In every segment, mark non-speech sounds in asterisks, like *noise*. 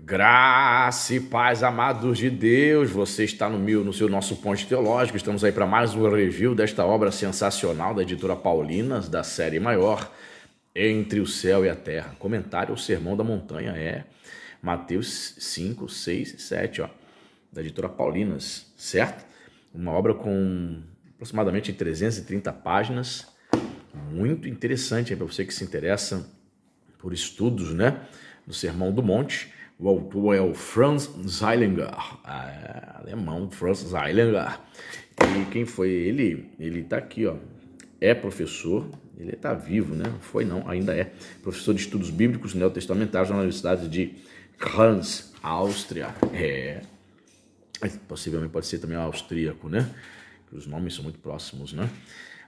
Graça e paz, amados de Deus, você está no meu, no seu nosso ponte teológico. Estamos aí para mais um review desta obra sensacional da editora Paulinas, da série maior, Entre o Céu e a Terra. Comentário ao Sermão da Montanha é Mateus 5, 6 e 7, ó, da editora Paulinas, certo? Uma obra com aproximadamente 330 páginas, muito interessante para você que se interessa por estudos, né, do Sermão do Monte o autor é o Franz Zeilinger, ah, alemão Franz Zeilinger. E quem foi ele? Ele está aqui, ó. É professor, ele está vivo, né? Foi não, ainda é professor de estudos bíblicos neotestamentários na Universidade de Kranz, Áustria. É, possivelmente pode ser também austríaco, né? os nomes são muito próximos, né?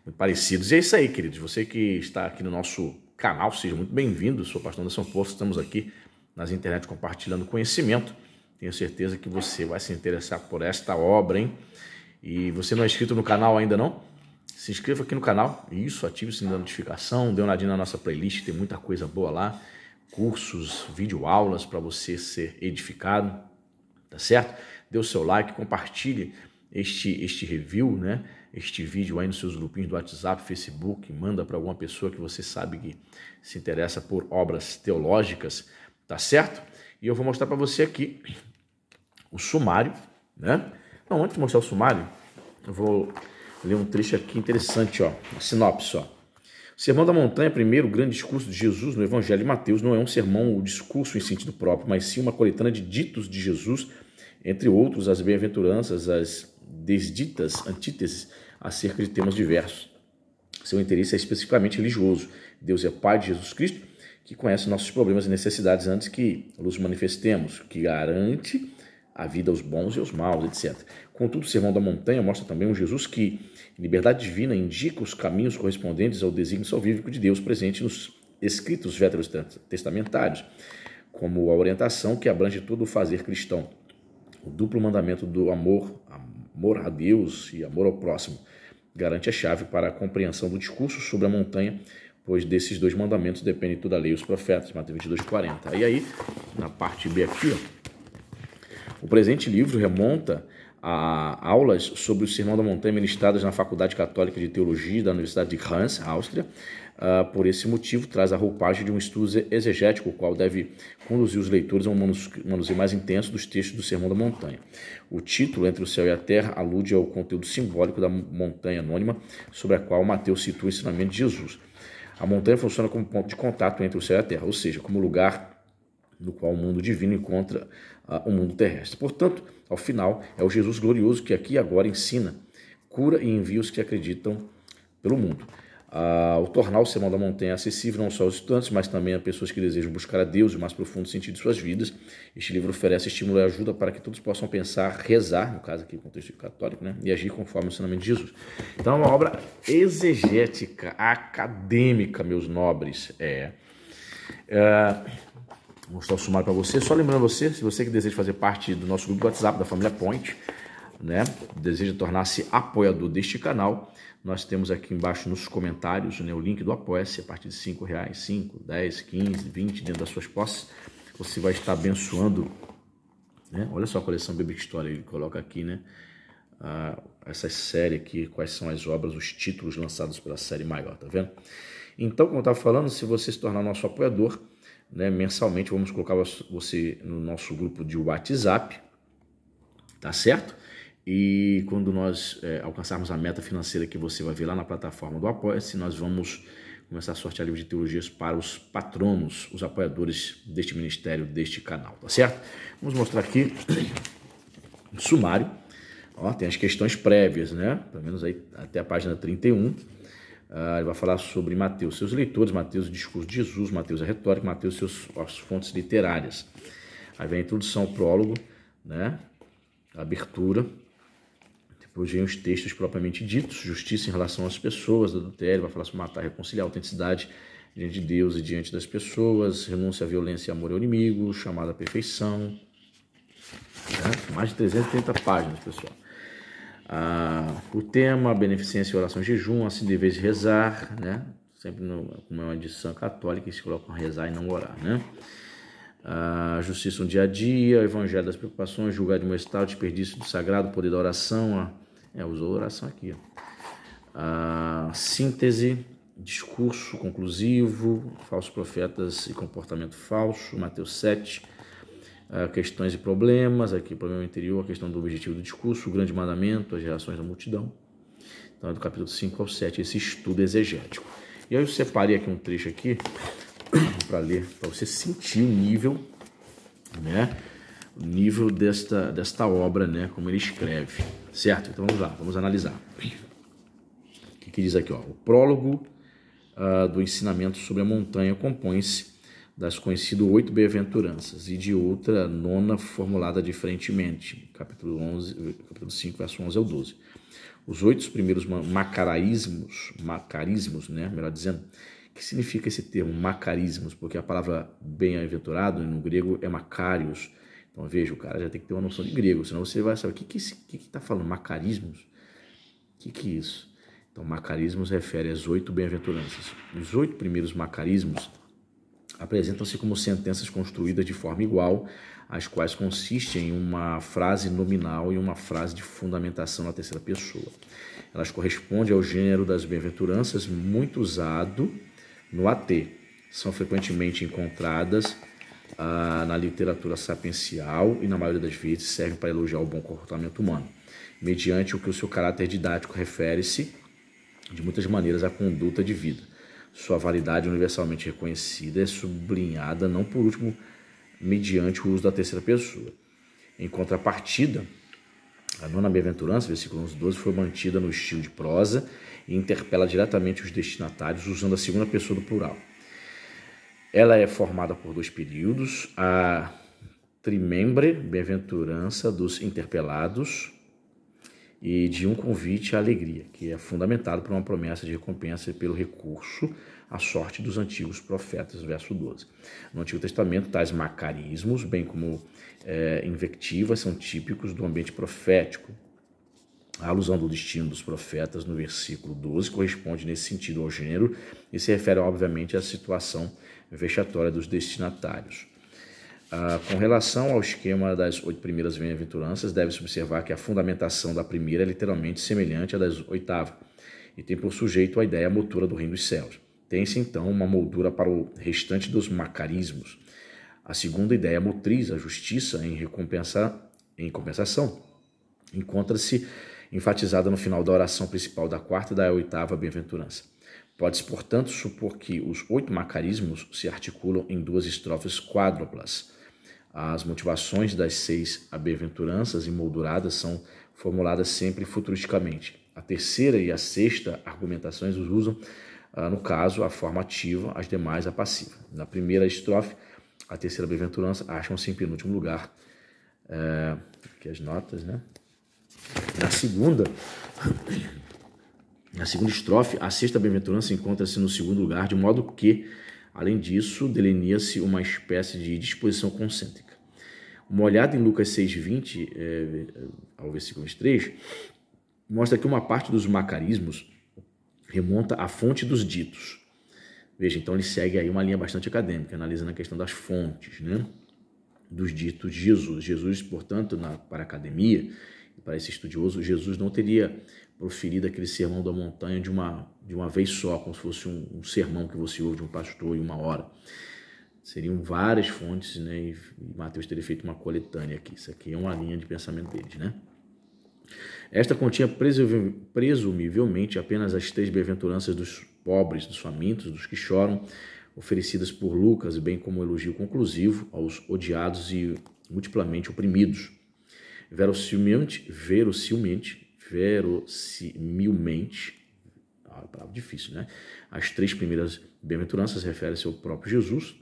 Muito parecidos. E é isso aí, queridos. Você que está aqui no nosso canal, seja muito bem-vindo. Sou o pastor Anderson Poço, estamos aqui nas internet compartilhando conhecimento. Tenho certeza que você vai se interessar por esta obra, hein? E você não é inscrito no canal ainda não? Se inscreva aqui no canal, isso, ative o sininho da notificação, dê uma olhadinha na nossa playlist, tem muita coisa boa lá, cursos, vídeo aulas para você ser edificado, tá certo? Dê o seu like, compartilhe este, este review, né? este vídeo aí nos seus grupinhos do WhatsApp, Facebook, manda para alguma pessoa que você sabe que se interessa por obras teológicas tá certo? E eu vou mostrar para você aqui o sumário, né? Não, antes de mostrar o sumário, eu vou ler um trecho aqui interessante, ó, uma sinopse, ó. O Sermão da Montanha, é primeiro grande discurso de Jesus no Evangelho de Mateus, não é um sermão ou discurso em sentido próprio, mas sim uma coletânea de ditos de Jesus, entre outros as bem-aventuranças, as desditas, antíteses acerca de temas diversos. Seu interesse é especificamente religioso. Deus é Pai de Jesus Cristo que conhece nossos problemas e necessidades antes que nos manifestemos, que garante a vida aos bons e aos maus, etc. Contudo, o Sermão da Montanha mostra também um Jesus que, em liberdade divina, indica os caminhos correspondentes ao desígnio salvífico de Deus presente nos escritos testamentários, como a orientação que abrange todo o fazer cristão, o duplo mandamento do amor, amor a Deus e amor ao próximo, garante a chave para a compreensão do discurso sobre a montanha pois desses dois mandamentos depende toda a lei e os profetas, Mateus 22, 40. E aí, na parte B aqui, ó, o presente livro remonta a aulas sobre o Sermão da Montanha ministradas na Faculdade Católica de Teologia da Universidade de Hans, Áustria. Ah, por esse motivo, traz a roupagem de um estudo exegético, o qual deve conduzir os leitores a um manuseio mais intenso dos textos do Sermão da Montanha. O título, Entre o Céu e a Terra, alude ao conteúdo simbólico da montanha anônima, sobre a qual Mateus situa o ensinamento de Jesus. A montanha funciona como ponto de contato entre o céu e a terra, ou seja, como lugar no qual o mundo divino encontra uh, o mundo terrestre. Portanto, ao final, é o Jesus glorioso que aqui e agora ensina, cura e envia os que acreditam pelo mundo ao tornar o Sermão da Montanha acessível não só aos estudantes, mas também a pessoas que desejam buscar a Deus e o mais profundo sentido de suas vidas. Este livro oferece estímulo e ajuda para que todos possam pensar, rezar, no caso aqui o contexto católico, né, e agir conforme o ensinamento de Jesus. Então é uma obra exegética, acadêmica, meus nobres. É. é vou mostrar o sumário para você. Só lembrando você, se você que deseja fazer parte do nosso grupo do WhatsApp da família Point, né, deseja tornar-se apoiador deste canal, nós temos aqui embaixo nos comentários né, o link do Apoia-se a partir de R$ reais, 5, 10, 15, 20, dentro das suas posses. Você vai estar abençoando. Né? Olha só a coleção Bíblica História, ele coloca aqui, né? Ah, essa série aqui, quais são as obras, os títulos lançados pela série maior, tá vendo? Então, como eu estava falando, se você se tornar nosso apoiador, né, mensalmente vamos colocar você no nosso grupo de WhatsApp, tá certo? E quando nós é, alcançarmos a meta financeira que você vai ver lá na plataforma do Apoia-se, nós vamos começar a sortear livros de teologias para os patronos, os apoiadores deste ministério, deste canal, tá certo? Vamos mostrar aqui um sumário. Ó, tem as questões prévias, né? Pelo menos aí até a página 31. Ah, ele vai falar sobre Mateus, seus leitores, Mateus, o discurso de Jesus, Mateus, a retórica, Mateus, seus, as fontes literárias. Aí vem a introdução, o prólogo, né? A abertura, hoje vem os textos propriamente ditos, justiça em relação às pessoas, adultério, vai falar sobre matar, reconciliar, autenticidade diante de Deus e diante das pessoas, renúncia à violência e amor ao inimigo, chamada à perfeição. Né? Mais de 330 páginas, pessoal. Ah, o tema, beneficência, oração, jejum, assim deveis rezar, né? Sempre no, como é uma edição católica, eles colocam rezar e não orar, né? a ah, justiça no dia a dia, o evangelho das preocupações, julgar de um estado, desperdício do sagrado, poder da oração, a é, usou oração aqui. síntese, discurso conclusivo, falsos profetas e comportamento falso, Mateus 7. Ah, questões e problemas, aqui o problema interior a questão do objetivo do discurso, o grande mandamento, as reações da multidão. Então é do capítulo 5 ao 7, esse estudo exegético. E aí eu separei aqui um trecho aqui *coughs* para ler, para você sentir o nível, né? O nível desta, desta obra, né? Como ele escreve. Certo? Então vamos lá, vamos analisar. O que, que diz aqui? Ó? O prólogo uh, do ensinamento sobre a montanha compõe-se das conhecidas oito bem-aventuranças e de outra nona formulada diferentemente, capítulo, 11, capítulo 5, verso 11 ao 12. Os oito primeiros macaraísmos, macarismos, né, melhor dizendo, que significa esse termo macarismos? Porque a palavra bem-aventurado no grego é macarios, então veja, o cara já tem que ter uma noção de grego, senão você vai saber o que que está que que tá falando, macarismos? O que que é isso? Então macarismos refere às oito bem-aventuranças. Os oito primeiros macarismos apresentam-se como sentenças construídas de forma igual, as quais consistem em uma frase nominal e uma frase de fundamentação na terceira pessoa. Elas correspondem ao gênero das bem-aventuranças muito usado no AT. São frequentemente encontradas ah, na literatura sapiencial e, na maioria das vezes, servem para elogiar o bom comportamento humano, mediante o que o seu caráter didático refere-se, de muitas maneiras, à conduta de vida. Sua validade universalmente reconhecida é sublinhada, não por último, mediante o uso da terceira pessoa. Em contrapartida, a nona bem-aventurança, versículo 11 12, foi mantida no estilo de prosa e interpela diretamente os destinatários usando a segunda pessoa do plural. Ela é formada por dois períodos, a trimembre, bem-aventurança dos interpelados, e de um convite à alegria, que é fundamentado por uma promessa de recompensa pelo recurso à sorte dos antigos profetas, verso 12. No Antigo Testamento, tais macarismos, bem como é, invectivas, são típicos do ambiente profético. A alusão do destino dos profetas no versículo 12 corresponde nesse sentido ao gênero e se refere, obviamente, à situação vexatória dos destinatários. Ah, com relação ao esquema das oito primeiras bem-aventuranças, deve-se observar que a fundamentação da primeira é literalmente semelhante à das oitava e tem por sujeito a ideia motora do reino dos céus. Tem-se então uma moldura para o restante dos macarismos. A segunda ideia motriz, a justiça em, recompensa, em compensação, encontra-se enfatizada no final da oração principal da quarta e da oitava bem-aventurança. Pode-se, portanto, supor que os oito macarismos se articulam em duas estrofes quádruplas. As motivações das seis abeventuranças emolduradas são formuladas sempre futuristicamente. A terceira e a sexta argumentações usam, ah, no caso, a forma ativa, as demais a passiva. Na primeira estrofe, a terceira abeventurança acham-se em penúltimo lugar. É, aqui as notas, né? Na segunda, a segunda estrofe, a sexta bem-aventurança, encontra-se no segundo lugar, de modo que, além disso, delineia-se uma espécie de disposição concêntrica. Uma olhada em Lucas 6,20 é, é, ao versículo 23 mostra que uma parte dos macarismos remonta à fonte dos ditos. Veja, então ele segue aí uma linha bastante acadêmica, analisando a questão das fontes, né? dos ditos de Jesus. Jesus, portanto, na, para a academia, para esse estudioso, Jesus não teria proferido aquele sermão da montanha de uma, de uma vez só, como se fosse um, um sermão que você ouve de um pastor em uma hora. Seriam várias fontes, né? E Mateus teria feito uma coletânea aqui. Isso aqui é uma linha de pensamento deles, né? Esta continha presumivelmente apenas as três bem-aventuranças dos pobres, dos famintos, dos que choram, oferecidas por Lucas, bem como elogio conclusivo aos odiados e multiplamente oprimidos verossimilmente, verossimilmente, verossimilmente, a palavra difícil, né? As três primeiras bem-aventuranças referem-se ao próprio Jesus,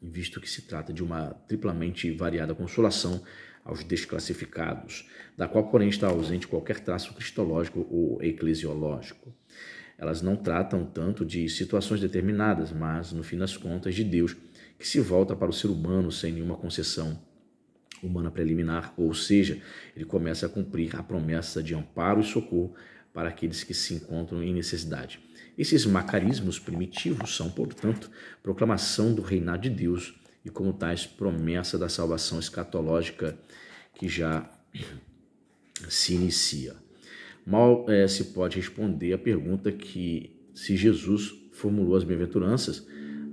visto que se trata de uma triplamente variada consolação aos desclassificados, da qual, porém, está ausente qualquer traço cristológico ou eclesiológico. Elas não tratam tanto de situações determinadas, mas, no fim das contas, de Deus, que se volta para o ser humano sem nenhuma concessão humana preliminar, ou seja, ele começa a cumprir a promessa de amparo e socorro para aqueles que se encontram em necessidade. Esses macarismos primitivos são, portanto, proclamação do reinado de Deus e, como tais, promessa da salvação escatológica que já *clears throat* se inicia. Mal é, se pode responder à pergunta que se Jesus formulou as bem-aventuranças,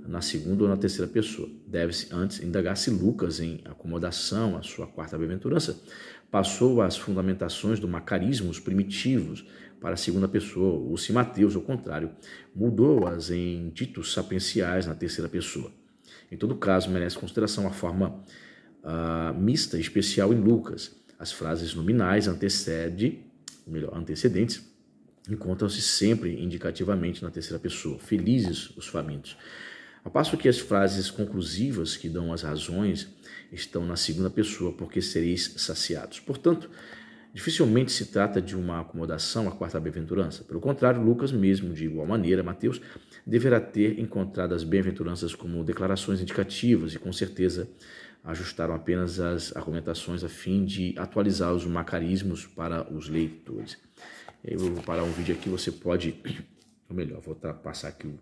na segunda ou na terceira pessoa. Deve-se antes indagar se Lucas, em acomodação, à sua quarta bem-aventurança, passou as fundamentações do macarismo, os primitivos, para a segunda pessoa, ou se Mateus, ao contrário, mudou-as em ditos sapienciais na terceira pessoa. Em todo caso, merece consideração a forma uh, mista especial em Lucas. As frases nominais antecede, melhor, antecedentes encontram-se sempre indicativamente na terceira pessoa. Felizes os famintos. Ao passo que as frases conclusivas que dão as razões estão na segunda pessoa, porque sereis saciados. Portanto, dificilmente se trata de uma acomodação à quarta bem-aventurança. Pelo contrário, Lucas mesmo, de igual maneira, Mateus, deverá ter encontrado as bem-aventuranças como declarações indicativas e, com certeza, ajustaram apenas as argumentações a fim de atualizar os macarismos para os leitores. Eu vou parar um vídeo aqui, você pode, *coughs* ou melhor, vou passar aqui o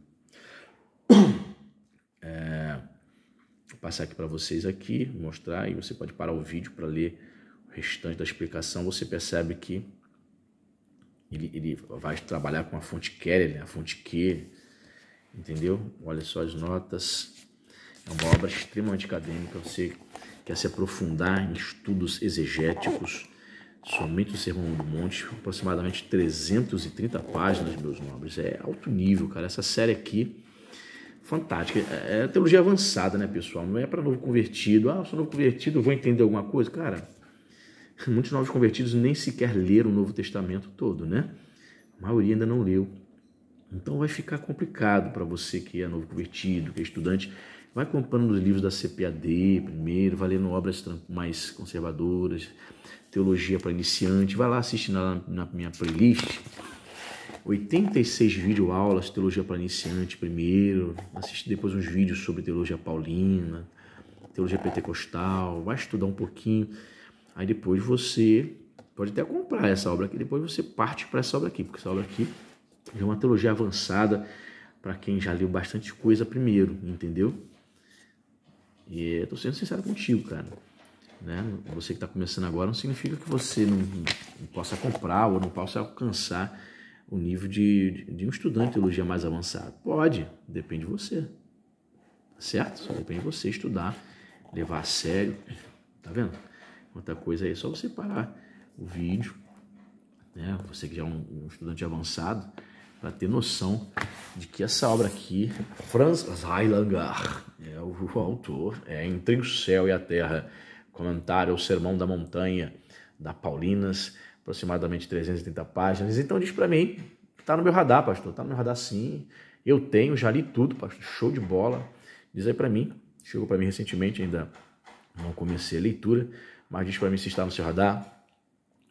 passar aqui para vocês aqui, mostrar, e você pode parar o vídeo para ler o restante da explicação, você percebe que ele, ele vai trabalhar com a fonte Keller, né? a fonte Q, entendeu? Olha só as notas, é uma obra extremamente acadêmica, você quer se aprofundar em estudos exegéticos, somente o Sermão do Monte, aproximadamente 330 páginas, meus nobres, é alto nível, cara, essa série aqui fantástica. É, é teologia avançada, né, pessoal? Não é para novo convertido. Ah, eu sou novo convertido, vou entender alguma coisa. Cara, *laughs* muitos novos convertidos nem sequer leram o Novo Testamento todo, né? A maioria ainda não leu. Então vai ficar complicado para você que é novo convertido, que é estudante. Vai comprando os livros da CPAD primeiro, vai lendo obras mais conservadoras, teologia para iniciante. Vai lá assistindo na, na minha playlist 86 vídeo-aulas de teologia para iniciante primeiro, assiste depois uns vídeos sobre teologia paulina, teologia pentecostal, vai estudar um pouquinho. Aí depois você pode até comprar essa obra aqui, depois você parte para essa obra aqui, porque essa obra aqui é uma teologia avançada para quem já leu bastante coisa primeiro, entendeu? E eu tô sendo sincero contigo, cara. Né? Você que está começando agora não significa que você não, não possa comprar ou não possa alcançar o nível de, de um estudante de teologia mais avançado? Pode, depende de você. Certo? Só depende de você estudar, levar a sério. Tá vendo? Quanta coisa aí, é só você parar o vídeo, né? Você que já é um, um estudante avançado, para ter noção de que essa obra aqui, Franz Heilanger, é o, o autor, é Entre o Céu e a Terra, comentário ao Sermão da Montanha, da Paulinas, aproximadamente 330 páginas. Então diz para mim, tá no meu radar, pastor, tá no meu radar sim. Eu tenho, já li tudo, pastor, show de bola. Diz aí para mim, chegou para mim recentemente, ainda não comecei a leitura, mas diz para mim se está no seu radar,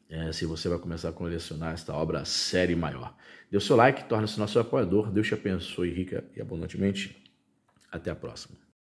é, se você vai começar a colecionar esta obra série maior. Dê o seu like, torne-se nosso apoiador. Deus te abençoe rica e abundantemente. Até a próxima.